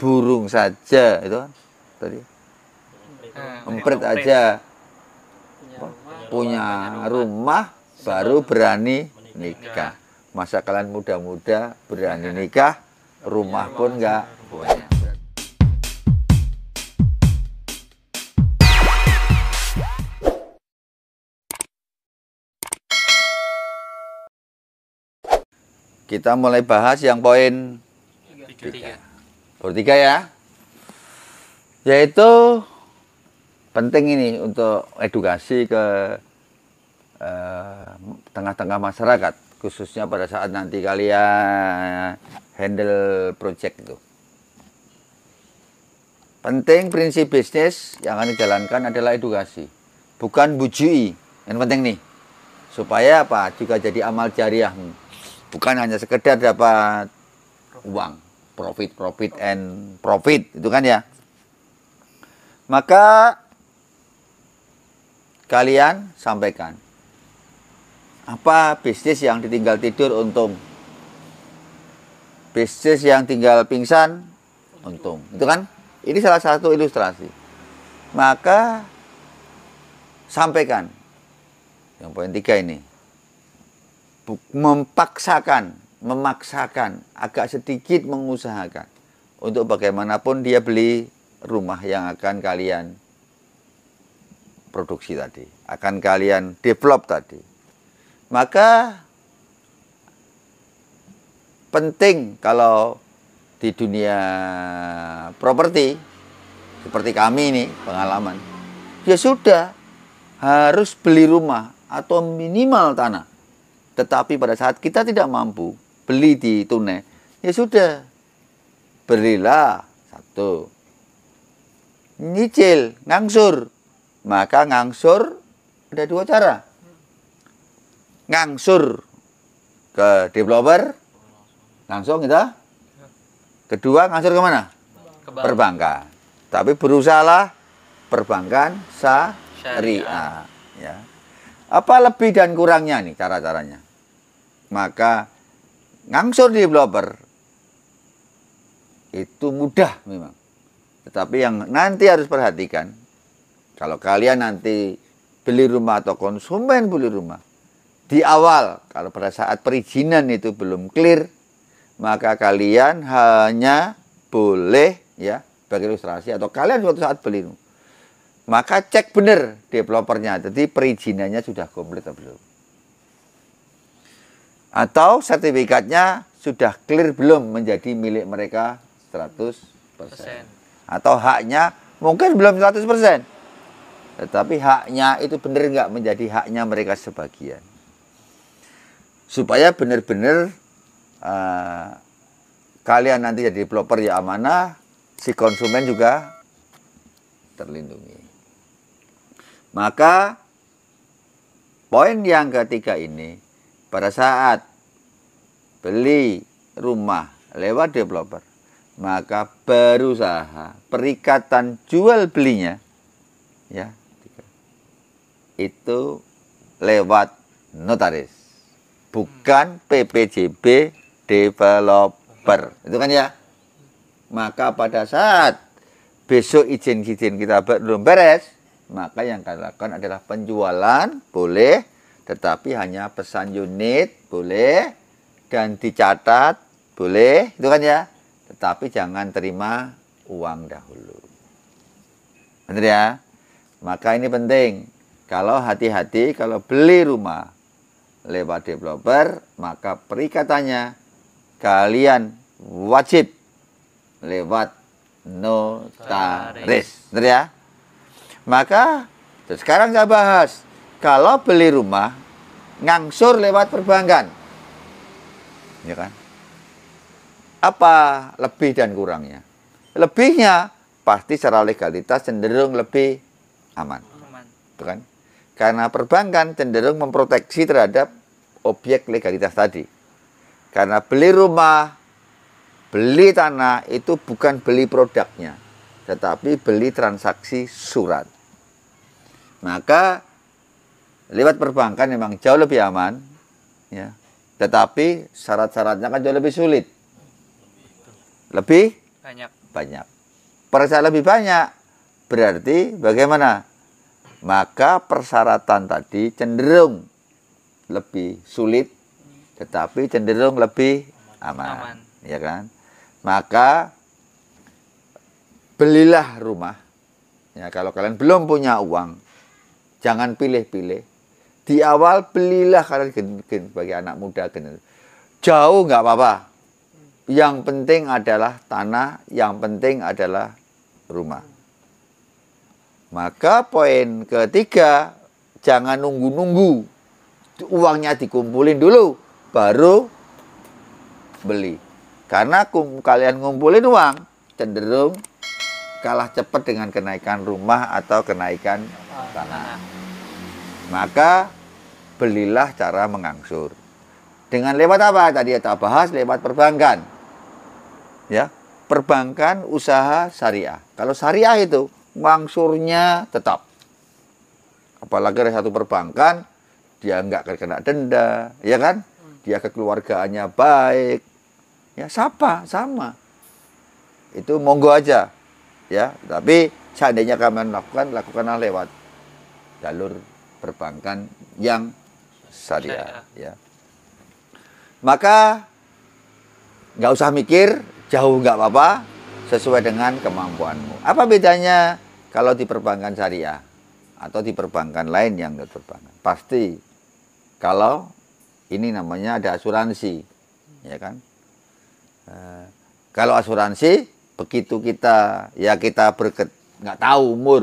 burung saja itu kan tadi ah, emprit aja punya rumah baru berani nikah masa kalian muda-muda berani iya. nikah rumah iya, pun enggak punya kita mulai bahas yang poin tiga tiga ya. Yaitu penting ini untuk edukasi ke eh, tengah-tengah masyarakat khususnya pada saat nanti kalian handle project itu. Penting prinsip bisnis yang akan dijalankan adalah edukasi, bukan bujui. Yang penting nih, supaya apa juga jadi amal jariah, bukan hanya sekedar dapat uang profit profit and profit itu kan ya maka kalian sampaikan apa bisnis yang ditinggal tidur untung bisnis yang tinggal pingsan untung itu kan ini salah satu ilustrasi maka sampaikan yang poin tiga ini mempaksakan memaksakan, agak sedikit mengusahakan untuk bagaimanapun dia beli rumah yang akan kalian produksi tadi, akan kalian develop tadi. Maka penting kalau di dunia properti seperti kami ini pengalaman. Ya sudah harus beli rumah atau minimal tanah. Tetapi pada saat kita tidak mampu, beli di tunai, ya sudah berilah satu. Nyicil, ngangsur. Maka ngangsur ada dua cara. Ngangsur ke developer langsung kita. Kedua ngangsur kemana? Ke Perbankan. Tapi berusahalah perbankan syariah. Ya. Apa lebih dan kurangnya nih cara-caranya? Maka ngangsur developer itu mudah memang. Tetapi yang nanti harus perhatikan, kalau kalian nanti beli rumah atau konsumen beli rumah, di awal kalau pada saat perizinan itu belum clear, maka kalian hanya boleh ya bagi ilustrasi atau kalian suatu saat beli rumah. maka cek benar developernya jadi perizinannya sudah komplit atau belum atau sertifikatnya sudah clear belum menjadi milik mereka 100%. Atau haknya mungkin belum 100%. Tetapi haknya itu benar nggak menjadi haknya mereka sebagian. Supaya benar-benar uh, kalian nanti jadi developer ya amanah, si konsumen juga terlindungi. Maka poin yang ketiga ini pada saat beli rumah lewat developer, maka berusaha perikatan jual belinya ya itu lewat notaris bukan hmm. PPJB developer itu kan ya maka pada saat besok izin-izin kita belum beres maka yang kita lakukan adalah penjualan boleh tetapi hanya pesan unit boleh dan dicatat boleh itu kan ya tetapi jangan terima uang dahulu benar ya maka ini penting kalau hati-hati kalau beli rumah lewat developer maka perikatannya kalian wajib lewat notaris benar ya maka sekarang saya bahas kalau beli rumah ngangsur lewat perbankan. Ya kan? Apa lebih dan kurangnya? Lebihnya pasti secara legalitas cenderung lebih aman. aman. kan? Karena perbankan cenderung memproteksi terhadap objek legalitas tadi. Karena beli rumah, beli tanah itu bukan beli produknya, tetapi beli transaksi surat. Maka lewat perbankan memang jauh lebih aman ya tetapi syarat-syaratnya kan jauh lebih sulit lebih banyak banyak Persa lebih banyak berarti bagaimana maka persyaratan tadi cenderung lebih sulit tetapi cenderung lebih aman, aman. ya kan maka belilah rumah ya kalau kalian belum punya uang jangan pilih-pilih di awal belilah karena gen-gen bagi anak muda gen. Jauh nggak apa-apa. Yang penting adalah tanah, yang penting adalah rumah. Maka poin ketiga, jangan nunggu-nunggu. Uangnya dikumpulin dulu, baru beli. Karena kalian ngumpulin uang, cenderung kalah cepat dengan kenaikan rumah atau kenaikan tanah. Maka belilah cara mengangsur. Dengan lewat apa? Tadi kita bahas lewat perbankan. Ya, perbankan usaha syariah. Kalau syariah itu mangsurnya tetap. Apalagi ada satu perbankan dia nggak akan kena denda, ya kan? Dia kekeluargaannya baik. Ya, siapa? Sama. Itu monggo aja. Ya, tapi seandainya kalian lakukan, lakukanlah lewat jalur perbankan yang syariah ya. Maka nggak usah mikir jauh nggak apa-apa sesuai dengan kemampuanmu. Apa bedanya kalau di perbankan syariah atau di perbankan lain yang non perbankan? Pasti kalau ini namanya ada asuransi, ya kan? Eh, kalau asuransi begitu kita ya kita berket nggak tahu umur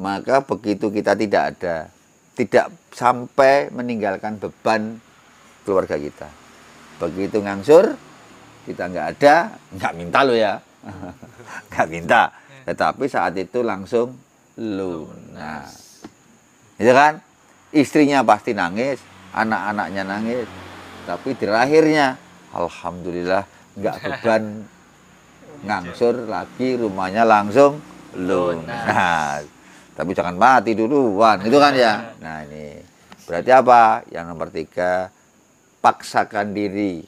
maka begitu kita tidak ada tidak sampai meninggalkan beban keluarga kita. Begitu ngangsur, kita nggak ada, nggak minta lo ya, nggak minta. Tetapi saat itu langsung lunas. Itu kan, istrinya pasti nangis, anak-anaknya nangis, tapi terakhirnya, alhamdulillah nggak beban ngangsur lagi rumahnya langsung lunas tapi jangan mati dulu, duluan itu kan ya nah ini berarti apa yang nomor tiga paksakan diri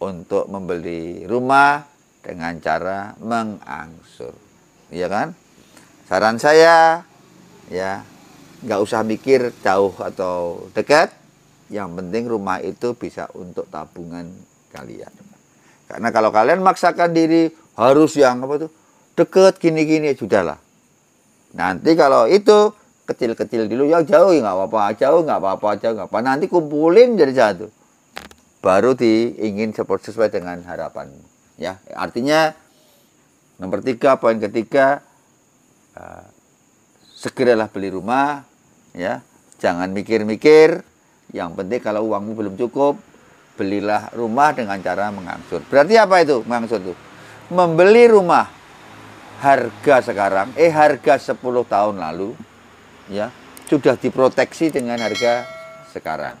untuk membeli rumah dengan cara mengangsur ya kan saran saya ya nggak usah mikir jauh atau dekat yang penting rumah itu bisa untuk tabungan kalian karena kalau kalian maksakan diri harus yang apa tuh deket gini-gini sudahlah Nanti kalau itu kecil-kecil dulu ya jauh nggak apa-apa jauh nggak apa-apa jauh nggak apa nanti kumpulin jadi satu baru diingin sesuai dengan harapan ya artinya nomor tiga poin ketiga uh, segeralah beli rumah ya jangan mikir-mikir yang penting kalau uangmu belum cukup belilah rumah dengan cara mengangsur berarti apa itu mengangsur itu membeli rumah harga sekarang eh harga 10 tahun lalu ya sudah diproteksi dengan harga sekarang.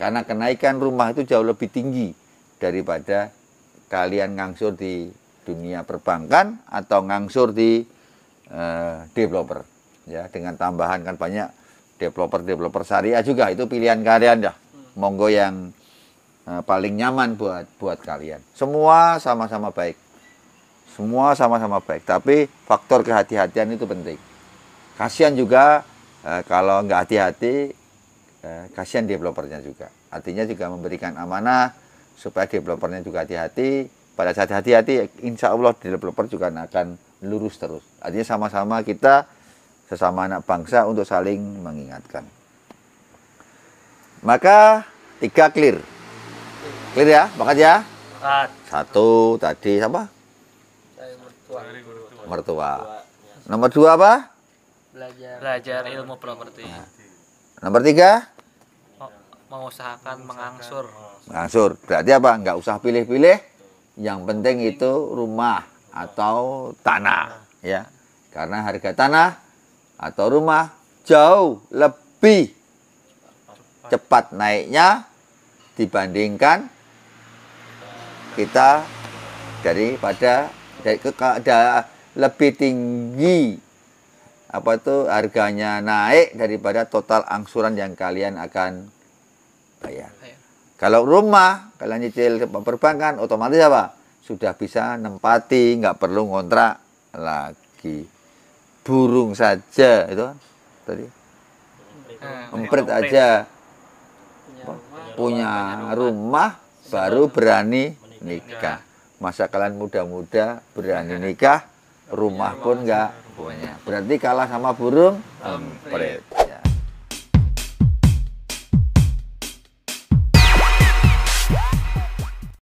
Karena kenaikan rumah itu jauh lebih tinggi daripada kalian ngangsur di dunia perbankan atau ngangsur di uh, developer ya dengan tambahan kan banyak developer developer syariah juga itu pilihan kalian dah monggo yang uh, paling nyaman buat buat kalian semua sama-sama baik semua sama-sama baik, tapi faktor kehati-hatian itu penting. Kasihan juga eh, kalau nggak hati-hati, eh, kasihan developernya juga. Artinya juga memberikan amanah supaya developernya juga hati-hati. Pada saat hati-hati, insya Allah developer juga akan lurus terus. Artinya sama-sama kita sesama anak bangsa untuk saling mengingatkan. Maka tiga clear. Clear ya, bakat ya? Satu tadi apa? mertua. Mertua. Nomor dua apa? Belajar. Belajar ilmu properti. Nah. Nomor tiga? Oh, mengusahakan mengangsur. Mengangsur. Berarti apa? Enggak usah pilih-pilih. Yang penting itu rumah atau tanah, ya. Karena harga tanah atau rumah jauh lebih cepat naiknya dibandingkan kita daripada dari ke ada lebih tinggi apa itu harganya naik daripada total angsuran yang kalian akan bayar. Kalau rumah kalian nyicil ke perbankan otomatis apa? Sudah bisa nempati, nggak perlu ngontrak lagi. Burung saja itu kan? tadi. Nah, emprit aja. punya rumah baru berani nikah masa kalian muda-muda berani nah. nikah rumah ya, pun enggak punya berarti kalah sama burung emprit